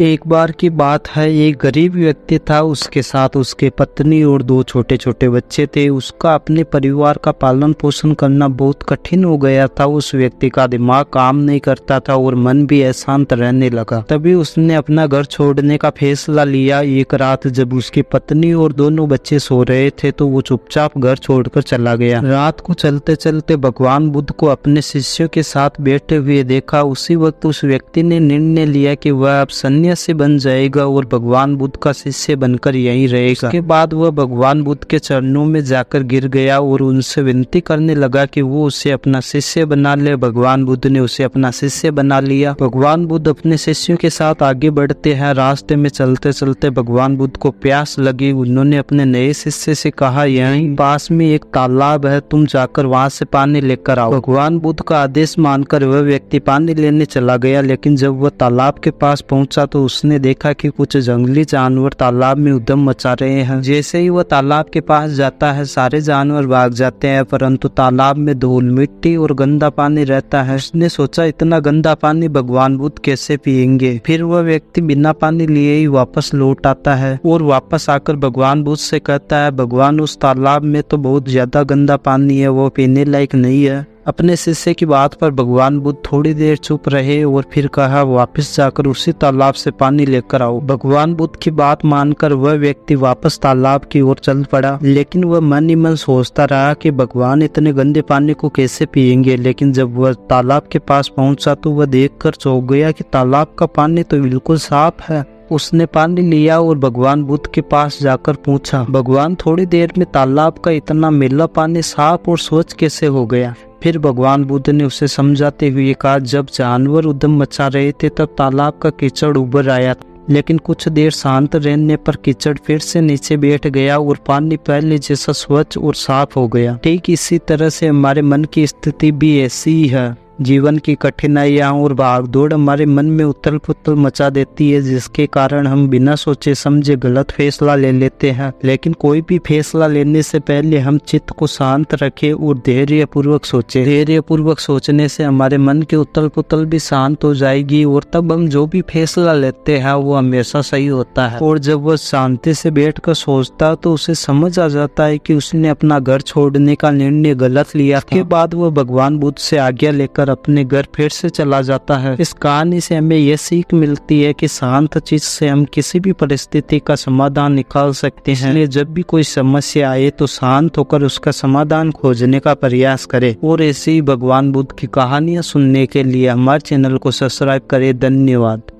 एक बार की बात है एक गरीब व्यक्ति था उसके साथ उसके पत्नी और दो छोटे छोटे बच्चे थे उसका अपने परिवार का पालन पोषण करना बहुत कठिन हो गया था उस व्यक्ति का दिमाग काम नहीं करता था और मन भी अशांत रहने लगा तभी उसने अपना घर छोड़ने का फैसला लिया एक रात जब उसकी पत्नी और दोनों बच्चे सो रहे थे तो वो चुपचाप घर छोड़कर चला गया रात को चलते चलते भगवान बुद्ध को अपने शिष्यों के साथ बैठे हुए देखा उसी वक्त उस व्यक्ति ने निर्णय लिया की वह अब सन्नी शून्य से बन जाएगा और भगवान बुद्ध का शिष्य बनकर यही रहेगा के बाद वह भगवान बुद्ध के चरणों में जाकर गिर गया और उनसे विनती करने लगा कि वो उसे अपना शिष्य बना ले भगवान बुद्ध ने उसे अपना शिष्य बना लिया भगवान बुद्ध अपने शिष्यों के साथ आगे बढ़ते हैं रास्ते में चलते चलते भगवान बुद्ध को प्यास लगी उन्होंने अपने नए शिष्य से कहा यही पास में एक तालाब है तुम जाकर वहाँ से पानी लेकर आओ भगवान बुद्ध का आदेश मानकर वह व्यक्ति पानी लेने चला गया लेकिन जब वह तालाब के पास पहुंचा तो तो उसने देखा कि कुछ जंगली जानवर तालाब में उदम मचा रहे हैं जैसे ही वह तालाब के पास जाता है सारे जानवर भाग जाते हैं परंतु तालाब में धूल मिट्टी और गंदा पानी रहता है उसने सोचा इतना गंदा पानी भगवान बुद्ध कैसे पियेंगे फिर वह व्यक्ति बिना पानी लिए ही वापस लौट आता है और वापस आकर भगवान बुद्ध से कहता है भगवान उस तालाब में तो बहुत ज्यादा गंदा पानी है वो पीने लायक नहीं है अपने शिष्य की बात पर भगवान बुद्ध थोड़ी देर चुप रहे और फिर कहा वापस जाकर उसी तालाब से पानी लेकर आओ भगवान बुद्ध की बात मानकर वह व्यक्ति वापस तालाब की ओर चल पड़ा लेकिन वह मन ही मन सोचता रहा कि भगवान इतने गंदे पानी को कैसे पियेंगे लेकिन जब वह तालाब के पास पहुंचा तो वह देख कर चौंक गया कि तालाब का पानी तो बिल्कुल साफ है उसने पानी लिया और भगवान बुद्ध के पास जाकर पूछा भगवान थोड़ी देर में तालाब का इतना मेला पानी साफ और स्वच्छ कैसे हो गया फिर भगवान बुद्ध ने उसे समझाते हुए कहा जब जानवर उदम मचा रहे थे तब तालाब का कीचड़ उभर आया लेकिन कुछ देर शांत रहने पर कीचड़ फिर से नीचे बैठ गया और पानी पहले जैसा स्वच्छ और साफ हो गया ठीक इसी तरह से हमारे मन की स्थिति भी ऐसी ही है जीवन की कठिनाइयाँ और भागदौड़ हमारे मन में उथल पुथल मचा देती है जिसके कारण हम बिना सोचे समझे गलत फैसला ले लेते हैं लेकिन कोई भी फैसला लेने से पहले हम चित्त को शांत रखें और धैर्य पूर्वक सोचे धैर्य पूर्वक सोचने से हमारे मन की उथल पुथल भी शांत हो जाएगी और तब हम जो भी फैसला लेते हैं वो हमेशा सही होता है और जब वह शांति से बैठ कर सोचता तो उसे समझ आ जाता है की उसने अपना घर छोड़ने का निर्णय गलत लिया उसके बाद वह भगवान बुद्ध से आज्ञा लेकर और अपने घर फिर से चला जाता है इस कहानी से हमें यह सीख मिलती है कि शांत चीज से हम किसी भी परिस्थिति का समाधान निकाल सकते हैं इसलिए जब भी कोई समस्या आए तो शांत होकर उसका समाधान खोजने का प्रयास करें और ऐसे ही भगवान बुद्ध की कहानियाँ सुनने के लिए हमारे चैनल को सब्सक्राइब करें धन्यवाद